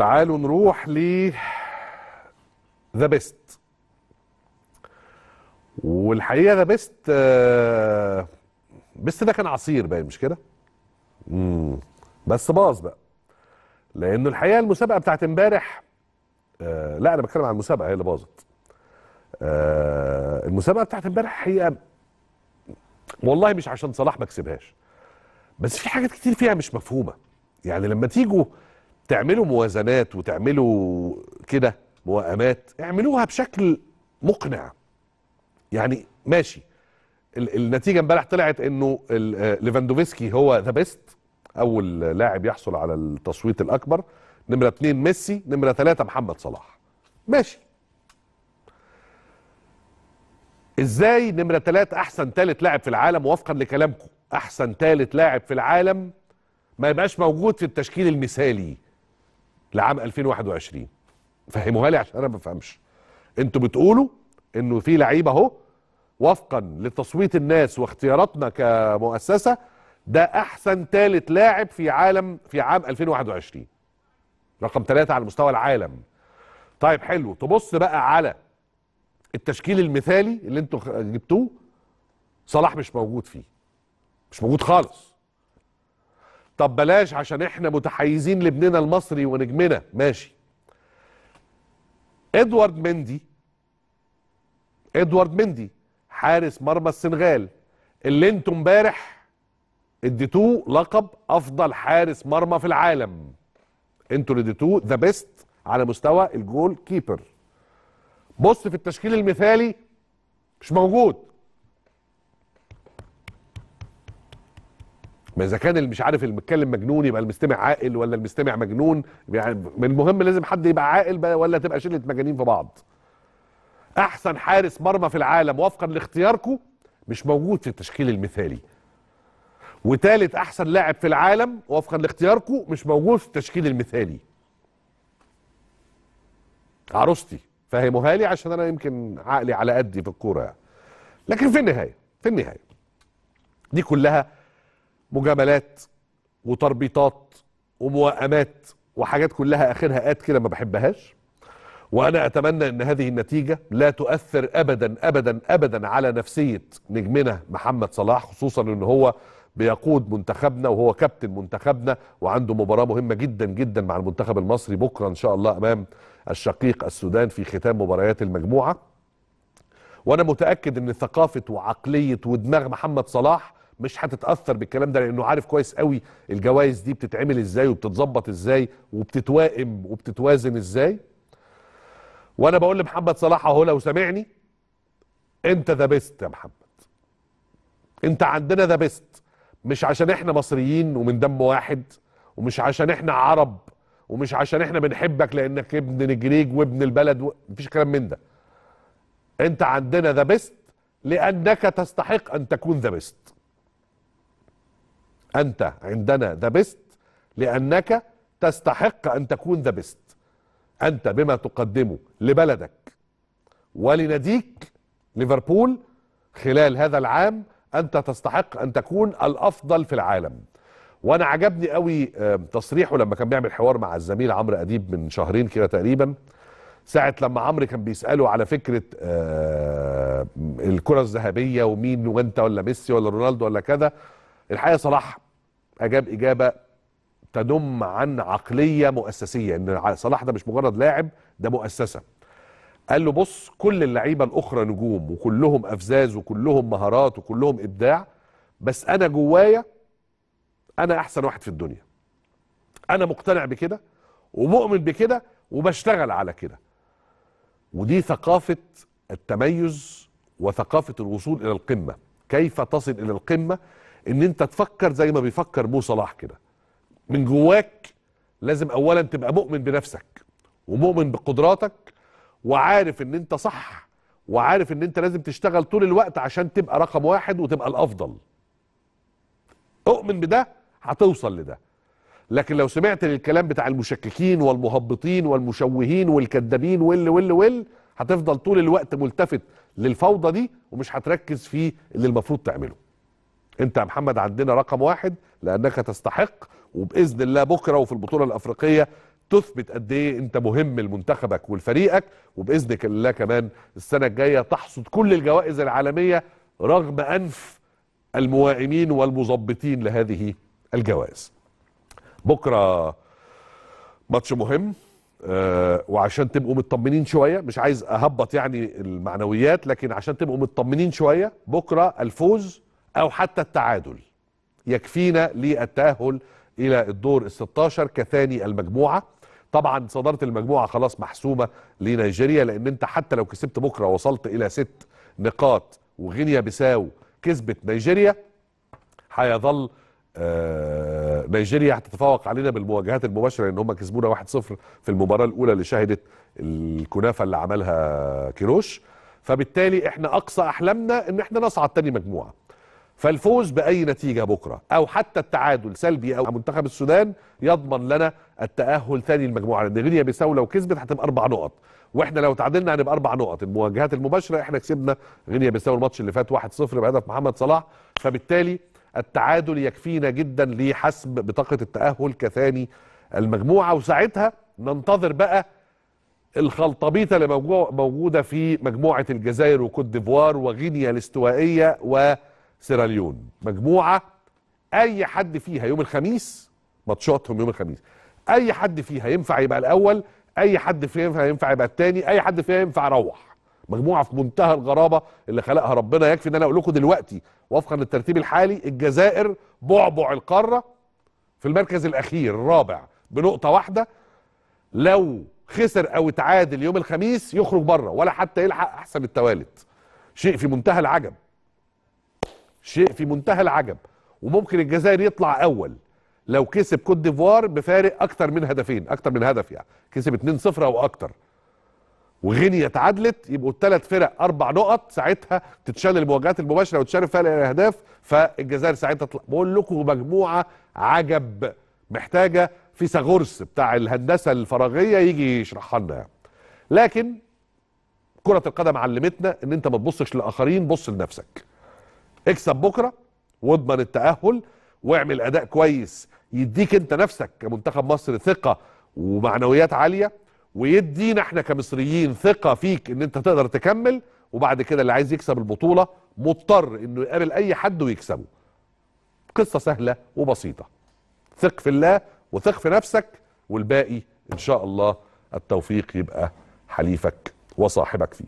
تعالوا نروح ل ذا بيست والحقيقه ذا بيست بيست ده كان عصير باين مش كده؟ امم بس باظ بقى لانه الحقيقه المسابقه بتاعت امبارح آه، لا انا بتكلم عن المسابقه هي اللي باظت آه، المسابقه بتاعت امبارح هي والله مش عشان صلاح ما كسبهاش بس في حاجات كتير فيها مش مفهومه يعني لما تيجوا تعملوا موازنات وتعملوا كده موائمات اعملوها بشكل مقنع يعني ماشي النتيجه امبارح طلعت انه آه، ليفاندوفسكي هو ذا بيست اول لاعب يحصل على التصويت الاكبر نمره اثنين ميسي نمره ثلاثه محمد صلاح ماشي ازاي نمره ثلاثة احسن ثالث لاعب في العالم وفقا لكلامكم احسن ثالث لاعب في العالم ما يبقاش موجود في التشكيل المثالي لعام 2021 فهموها لي عشان انا ما بفهمش انتوا بتقولوا انه في لعيبه اهو وفقا لتصويت الناس واختياراتنا كمؤسسه ده احسن ثالث لاعب في عالم في عام 2021 رقم ثلاثة على مستوى العالم طيب حلو تبص بقى على التشكيل المثالي اللي انتوا جبتوه صلاح مش موجود فيه مش موجود خالص طب بلاش عشان احنا متحيزين لابننا المصري ونجمنا ماشي ادوارد مندي ادوارد مندي حارس مرمى السنغال اللي انتم امبارح اديتوه لقب افضل حارس مرمى في العالم انتوا اللي اديتوه ذا بيست على مستوى الجول كيبر بص في التشكيل المثالي مش موجود ما اذا كان اللي مش عارف اللي بيتكلم مجنون يبقى المستمع عاقل ولا المستمع مجنون يعني المهم لازم حد يبقى عاقل ولا تبقى شله مجانين في بعض احسن حارس مرمى في العالم وفقا لاختياركم مش موجود في التشكيل المثالي وتالت احسن لاعب في العالم وفقا لاختياركم مش موجود في التشكيل المثالي عروستي فهموها لي عشان انا يمكن عقلي على قدي في الكوره يعني. لكن في النهايه في النهايه دي كلها مجاملات وتربيطات وموائمات وحاجات كلها اخرها ات كده ما بحبهاش وانا اتمنى ان هذه النتيجه لا تؤثر ابدا ابدا ابدا على نفسيه نجمنا محمد صلاح خصوصا ان هو بيقود منتخبنا وهو كابتن منتخبنا وعنده مباراه مهمه جدا جدا مع المنتخب المصري بكره ان شاء الله امام الشقيق السودان في ختام مباريات المجموعه وانا متاكد ان ثقافه وعقليه ودماغ محمد صلاح مش هتتاثر بالكلام ده لانه عارف كويس قوي الجوائز دي بتتعمل ازاي وبتتظبط ازاي وبتتوائم وبتتوازن ازاي وانا بقول لمحمد صلاح اهو لو سامعني انت ذا بيست يا محمد انت عندنا ذا بيست مش عشان احنا مصريين ومن دم واحد ومش عشان احنا عرب ومش عشان احنا بنحبك لانك ابن نجريج وابن البلد و... مفيش كلام من ده انت عندنا ذا بيست لانك تستحق ان تكون ذا بيست انت عندنا ذا بيست لانك تستحق ان تكون ذا بيست انت بما تقدمه لبلدك ولناديك ليفربول خلال هذا العام انت تستحق ان تكون الافضل في العالم وانا عجبني قوي تصريحه لما كان بيعمل حوار مع الزميل عمرو اديب من شهرين كده تقريبا ساعه لما عمرو كان بيساله على فكره الكره الذهبيه ومين وانت ولا ميسي ولا رونالدو ولا كذا الحقيقه صلاح اجاب اجابه تدم عن عقليه مؤسسيه ان صلاح ده مش مجرد لاعب ده مؤسسه قال له بص كل اللعيبه الاخرى نجوم وكلهم افزاز وكلهم مهارات وكلهم ابداع بس انا جوايا انا احسن واحد في الدنيا انا مقتنع بكده ومؤمن بكده وبشتغل على كده ودي ثقافه التميز وثقافه الوصول الى القمه كيف تصل الى القمه ان انت تفكر زي ما بيفكر مو صلاح كده من جواك لازم اولا تبقى مؤمن بنفسك ومؤمن بقدراتك وعارف ان انت صح وعارف ان انت لازم تشتغل طول الوقت عشان تبقى رقم واحد وتبقى الافضل اؤمن بده هتوصل لده لكن لو سمعت الكلام بتاع المشككين والمهبطين والمشوهين والكذابين وال وال وال هتفضل طول الوقت ملتفت للفوضى دي ومش هتركز في اللي المفروض تعمله انت يا محمد عندنا رقم واحد لانك تستحق وباذن الله بكره وفي البطوله الافريقيه تثبت قد ايه انت مهم لمنتخبك ولفريقك وباذن الله كمان السنه الجايه تحصد كل الجوائز العالميه رغم انف الموائمين والمظبطين لهذه الجوائز. بكره ماتش مهم آه وعشان تبقوا مطمنين شويه مش عايز اهبط يعني المعنويات لكن عشان تبقوا مطمنين شويه بكره الفوز أو حتى التعادل يكفينا للتأهل إلى الدور ال 16 كثاني المجموعة طبعا صدارة المجموعة خلاص محسومة لنيجيريا لأن أنت حتى لو كسبت بكرة وصلت إلى ست نقاط وغينيا بيساو كسبت نيجيريا هيظل آه نيجيريا هتتفوق علينا بالمواجهات المباشره لان هم كسبونا 1-0 في المباراه الاولى اللي شهدت الكنافه اللي عملها كيروش فبالتالي احنا اقصى احلامنا ان احنا نصعد تاني مجموعه فالفوز باي نتيجه بكره او حتى التعادل سلبي او منتخب السودان يضمن لنا التاهل ثاني المجموعه لان غينيا بيساو لو كسبت هتبقى اربع نقط واحنا لو تعادلنا هنبقى اربع نقط المواجهات المباشره احنا كسبنا غينيا بيساو الماتش اللي فات 1-0 بهدف محمد صلاح فبالتالي التعادل يكفينا جدا لحسم بطاقه التاهل كثاني المجموعه وساعتها ننتظر بقى الخلطبيطه اللي موجوده في مجموعه الجزائر وكوت ديفوار وغينيا الاستوائيه و سيراليون مجموعه اي حد فيها يوم الخميس ماتشاتهم يوم الخميس اي حد فيها ينفع يبقى الاول اي حد فيها ينفع يبقى الثاني اي حد فيها ينفع يروح مجموعه في منتهى الغرابه اللي خلقها ربنا يكفي ان انا اقول لكم دلوقتي وفقا للترتيب الحالي الجزائر بعبع القاره في المركز الاخير الرابع بنقطه واحده لو خسر او اتعادل يوم الخميس يخرج بره ولا حتى يلحق احسن التوالت شيء في منتهى العجب شيء في منتهى العجب وممكن الجزائر يطلع اول لو كسب كوت ديفوار بفارق اكتر من هدفين اكتر من هدف يعني كسب 2-0 او اكتر وغينيا اتعادلت يبقوا الثلاث فرق اربع نقط ساعتها تتشال المواجهات المباشره وتشارك فيها الاهداف فالجزائر ساعتها تطلع بقول لكم مجموعه عجب محتاجه فيثاغورس بتاع الهندسه الفراغيه يجي يشرحها لنا يعني. لكن كره القدم علمتنا ان انت ما تبصش للاخرين بص لنفسك اكسب بكره واضمن التاهل واعمل اداء كويس يديك انت نفسك كمنتخب مصر ثقه ومعنويات عاليه ويدينا احنا كمصريين ثقه فيك ان انت تقدر تكمل وبعد كده اللي عايز يكسب البطوله مضطر انه يقابل اي حد ويكسبه. قصه سهله وبسيطه. ثق في الله وثق في نفسك والباقي ان شاء الله التوفيق يبقى حليفك وصاحبك فيه.